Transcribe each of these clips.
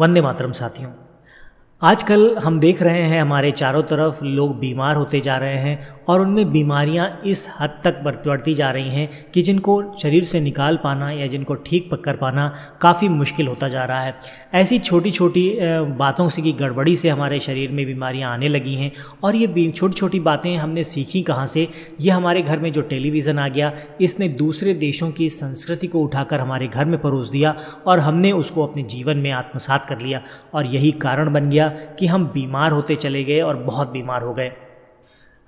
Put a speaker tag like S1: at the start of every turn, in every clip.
S1: वंदे मातरम साथियों आजकल हम देख रहे हैं हमारे चारों तरफ लोग बीमार होते जा रहे हैं और उनमें बीमारियां इस हद तक बढ़ती जा रही हैं कि जिनको शरीर से निकाल पाना या जिनको ठीक कर पाना काफ़ी मुश्किल होता जा रहा है ऐसी छोटी छोटी बातों से की गड़बड़ी से हमारे शरीर में बीमारियां आने लगी हैं और ये छोटी छोटी बातें हमने सीखी कहाँ से ये हमारे घर में जो टेलीविज़न आ गया इसने दूसरे देशों की संस्कृति को उठाकर हमारे घर में परोस दिया और हमने उसको अपने जीवन में आत्मसात कर लिया और यही कारण बन गया कि हम बीमार होते चले गए और बहुत बीमार हो गए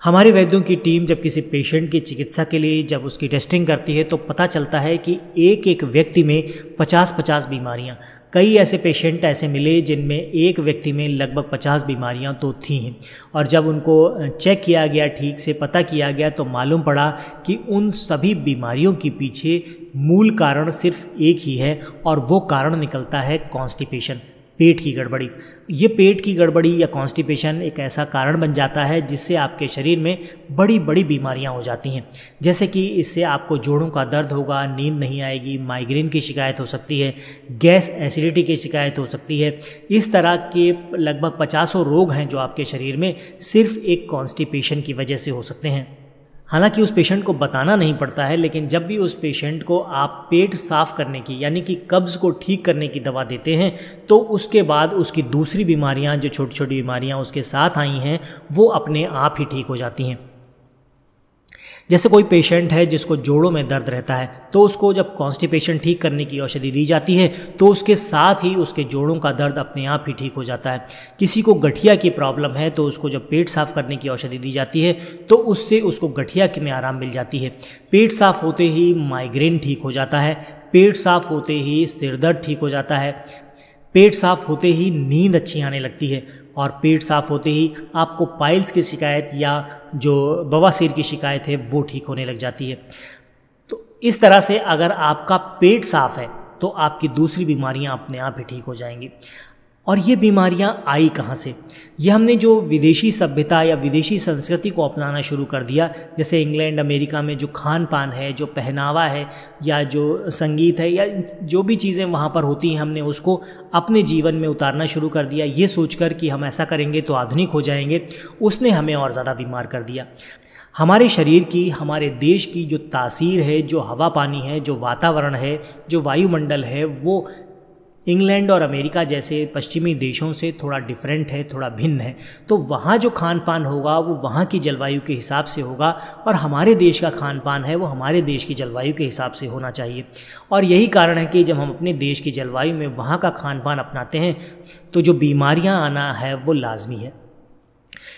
S1: हमारे वैद्यों की टीम जब किसी पेशेंट की चिकित्सा के लिए जब उसकी टेस्टिंग करती है तो पता चलता है कि एक एक व्यक्ति में 50-50 बीमारियां कई ऐसे पेशेंट ऐसे मिले जिनमें एक व्यक्ति में लगभग 50 बीमारियां तो थी और जब उनको चेक किया गया ठीक से पता किया गया तो मालूम पड़ा कि उन सभी बीमारियों के पीछे मूल कारण सिर्फ एक ही है और वो कारण निकलता है कॉन्स्टिपेशन पेट की गड़बड़ी ये पेट की गड़बड़ी या कॉन्स्टिपेशन एक ऐसा कारण बन जाता है जिससे आपके शरीर में बड़ी बड़ी बीमारियां हो जाती हैं जैसे कि इससे आपको जोड़ों का दर्द होगा नींद नहीं आएगी माइग्रेन की शिकायत हो सकती है गैस एसिडिटी की शिकायत हो सकती है इस तरह के लगभग पचासों रोग हैं जो आपके शरीर में सिर्फ एक कॉन्स्टिपेशन की वजह से हो सकते हैं हालांकि उस पेशेंट को बताना नहीं पड़ता है लेकिन जब भी उस पेशेंट को आप पेट साफ करने की यानी कि कब्ज़ को ठीक करने की दवा देते हैं तो उसके बाद उसकी दूसरी बीमारियां जो छोटी छोटी बीमारियां उसके साथ आई हैं वो अपने आप ही ठीक हो जाती हैं जैसे कोई पेशेंट है जिसको जोड़ों में दर्द रहता है तो उसको जब कॉन्स्टिपेशन ठीक करने की औषधि दी जाती है तो उसके साथ ही उसके जोड़ों का दर्द अपने आप ही ठीक हो जाता है किसी को गठिया की प्रॉब्लम है तो उसको जब पेट साफ करने की औषधि दी जाती है तो उससे उसको गठिया में आराम मिल जाती है पेट साफ होते ही माइग्रेन ठीक हो जाता है पेट साफ होते ही सिर दर्द ठीक हो जाता है पेट साफ होते ही नींद अच्छी आने लगती है और पेट साफ होते ही आपको पाइल्स की शिकायत या जो बवासीर की शिकायत है वो ठीक होने लग जाती है तो इस तरह से अगर आपका पेट साफ है तो आपकी दूसरी बीमारियां अपने आप ही ठीक हो जाएंगी और ये बीमारियाँ आई कहाँ से ये हमने जो विदेशी सभ्यता या विदेशी संस्कृति को अपनाना शुरू कर दिया जैसे इंग्लैंड अमेरिका में जो खान पान है जो पहनावा है या जो संगीत है या जो भी चीज़ें वहाँ पर होती हैं हमने उसको अपने जीवन में उतारना शुरू कर दिया ये सोचकर कि हम ऐसा करेंगे तो आधुनिक हो जाएंगे उसने हमें और ज़्यादा बीमार कर दिया हमारे शरीर की हमारे देश की जो तासीर है जो हवा पानी है जो वातावरण है जो वायुमंडल है वो इंग्लैंड और अमेरिका जैसे पश्चिमी देशों से थोड़ा डिफरेंट है थोड़ा भिन्न है तो वहाँ जो खान पान होगा वो वहाँ की जलवायु के हिसाब से होगा और हमारे देश का खान पान है वो हमारे देश की जलवायु के हिसाब से होना चाहिए और यही कारण है कि जब हम अपने देश की जलवायु में वहाँ का खान पान अपनाते हैं तो जो बीमारियाँ आना है वो लाजमी है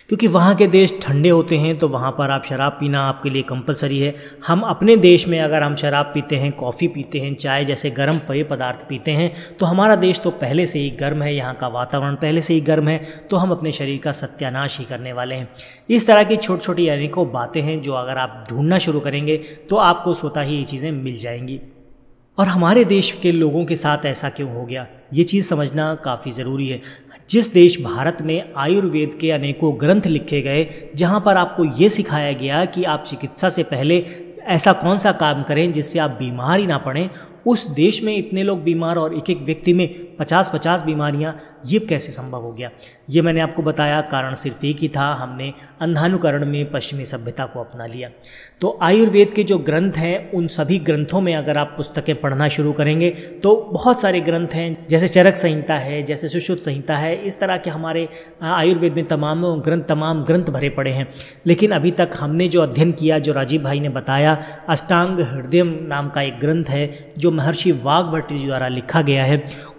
S1: क्योंकि वहाँ के देश ठंडे होते हैं तो वहाँ पर आप शराब पीना आपके लिए कंपलसरी है हम अपने देश में अगर हम शराब पीते हैं कॉफ़ी पीते हैं चाय जैसे गर्म पेय पदार्थ पीते हैं तो हमारा देश तो पहले से ही गर्म है यहाँ का वातावरण पहले से ही गर्म है तो हम अपने शरीर का सत्यानाश ही करने वाले हैं इस तरह की छोटी छोटी अनेकों बातें हैं जो अगर आप ढूंढना शुरू करेंगे तो आपको स्वतः ही ये चीज़ें मिल जाएंगी और हमारे देश के लोगों के साथ ऐसा क्यों हो गया ये चीज़ समझना काफ़ी ज़रूरी है जिस देश भारत में आयुर्वेद के अनेकों ग्रंथ लिखे गए जहाँ पर आपको ये सिखाया गया कि आप चिकित्सा से पहले ऐसा कौन सा काम करें जिससे आप बीमार ही ना पड़ें उस देश में इतने लोग बीमार और एक एक व्यक्ति में पचास पचास बीमारियाँ ये कैसे संभव हो गया ये मैंने आपको बताया कारण सिर्फ एक ही था हमने अंधानुकरण में पश्चिमी सभ्यता को अपना लिया तो आयुर्वेद के जो ग्रंथ हैं उन सभी ग्रंथों में अगर आप पुस्तकें पढ़ना शुरू करेंगे तो बहुत सारे ग्रंथ हैं जैसे चरक संहिता है जैसे सुश्रुत संहिता है इस तरह के हमारे आयुर्वेद में तमाम ग्रंथ तमाम ग्रंथ भरे पड़े हैं लेकिन अभी तक हमने जो अध्ययन किया जो राजीव भाई ने बताया अष्टांग हृदय नाम का एक ग्रंथ है जो महर्षि जी द्वारा लिखा गया है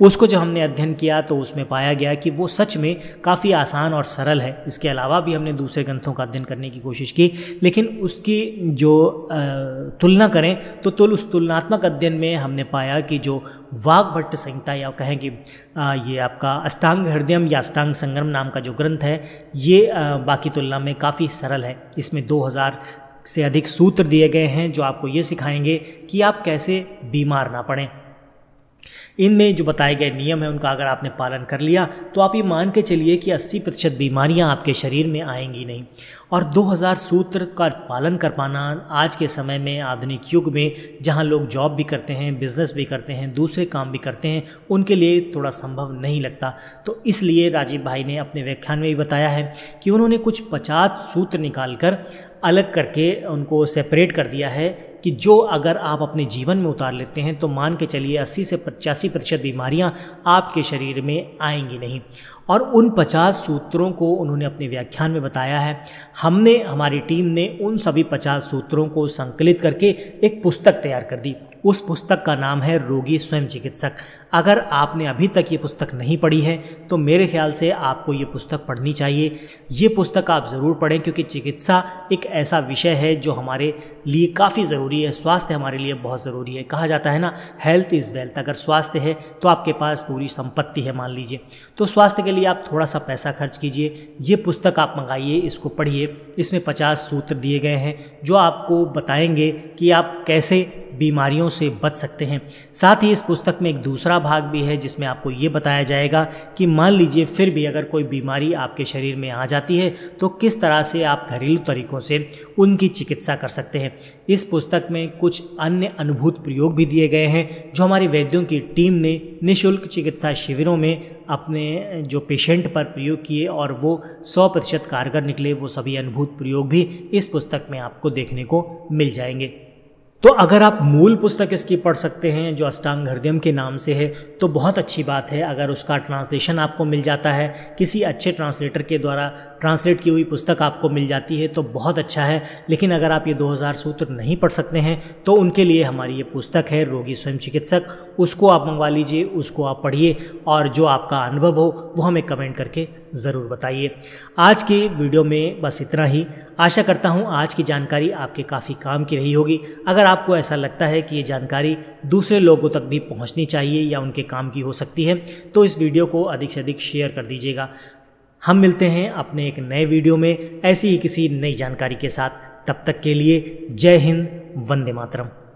S1: उसको जब हमने अध्ययन किया तो उसमें पाया गया कि वो सच में काफ़ी आसान और सरल है इसके अलावा भी हमने दूसरे ग्रंथों का अध्ययन करने की कोशिश की लेकिन उसकी जो तुलना करें तो तुल उस तुलनात्मक अध्ययन में हमने पाया कि जो वाघभट्ट संहिता या कहें कि ये आपका अष्टांग हृदयम या अष्टांग संगम नाम का जो ग्रंथ है ये बाकी तुलना में काफ़ी सरल है इसमें 2000 से अधिक सूत्र दिए गए हैं जो आपको ये सिखाएंगे कि आप कैसे बीमार ना पड़ें इनमें जो बताए गए नियम हैं उनका अगर आपने पालन कर लिया तो आप ये मान के चलिए कि 80 प्रतिशत बीमारियाँ आपके शरीर में आएंगी नहीं और 2000 सूत्र का पालन कर पाना आज के समय में आधुनिक युग में जहाँ लोग जॉब भी करते हैं बिज़नेस भी करते हैं दूसरे काम भी करते हैं उनके लिए थोड़ा संभव नहीं लगता तो इसलिए राजीव भाई ने अपने व्याख्यान में भी बताया है कि उन्होंने कुछ पचास सूत्र निकाल कर अलग करके उनको सेपरेट कर दिया है कि जो अगर आप अपने जीवन में उतार लेते हैं तो मान के चलिए 80 से पचासी प्रतिशत बीमारियाँ आपके शरीर में आएंगी नहीं और उन 50 सूत्रों को उन्होंने अपने व्याख्यान में बताया है हमने हमारी टीम ने उन सभी 50 सूत्रों को संकलित करके एक पुस्तक तैयार कर दी उस पुस्तक का नाम है रोगी स्वयं चिकित्सक अगर आपने अभी तक ये पुस्तक नहीं पढ़ी है तो मेरे ख्याल से आपको ये पुस्तक पढ़नी चाहिए ये पुस्तक आप ज़रूर पढ़ें क्योंकि चिकित्सा एक ऐसा विषय है जो हमारे लिए काफ़ी ज़रूरी है स्वास्थ्य हमारे लिए बहुत ज़रूरी है कहा जाता है ना हेल्थ इज़ वेल्थ अगर स्वास्थ्य है तो आपके पास पूरी संपत्ति है मान लीजिए तो स्वास्थ्य के लिए आप थोड़ा सा पैसा खर्च कीजिए ये पुस्तक आप मंगाइए इसको पढ़िए इसमें पचास सूत्र दिए गए हैं जो आपको बताएंगे कि आप कैसे बीमारियों से बच सकते हैं साथ ही इस पुस्तक में एक दूसरा भाग भी है जिसमें आपको ये बताया जाएगा कि मान लीजिए फिर भी अगर कोई बीमारी आपके शरीर में आ जाती है तो किस तरह से आप घरेलू तरीकों से उनकी चिकित्सा कर सकते हैं इस पुस्तक में कुछ अन्य अनुभूत प्रयोग भी दिए गए हैं जो हमारी वैद्यों की टीम ने निःशुल्क चिकित्सा शिविरों में अपने जो पेशेंट पर प्रयोग किए और वो 100 प्रतिशत कारगर निकले वो सभी अनुभूत प्रयोग भी इस पुस्तक में आपको देखने को मिल जाएंगे तो अगर आप मूल पुस्तक इसकी पढ़ सकते हैं जो अष्टांग हृदयम के नाम से है तो बहुत अच्छी बात है अगर उसका ट्रांसलेशन आपको मिल जाता है किसी अच्छे ट्रांसलेटर के द्वारा ट्रांसलेट की हुई पुस्तक आपको मिल जाती है तो बहुत अच्छा है लेकिन अगर आप ये 2000 सूत्र नहीं पढ़ सकते हैं तो उनके लिए हमारी ये पुस्तक है रोगी स्वयं चिकित्सक उसको आप मंगवा लीजिए उसको आप पढ़िए और जो आपका अनुभव हो वो हमें कमेंट करके ज़रूर बताइए आज की वीडियो में बस इतना ही आशा करता हूँ आज की जानकारी आपके काफ़ी काम की रही होगी अगर आपको ऐसा लगता है कि ये जानकारी दूसरे लोगों तक भी पहुँचनी चाहिए या उनके काम की हो सकती है तो इस वीडियो को अधिक से अधिक शेयर कर दीजिएगा हम मिलते हैं अपने एक नए वीडियो में ऐसी ही किसी नई जानकारी के साथ तब तक के लिए जय हिंद वंदे मातरम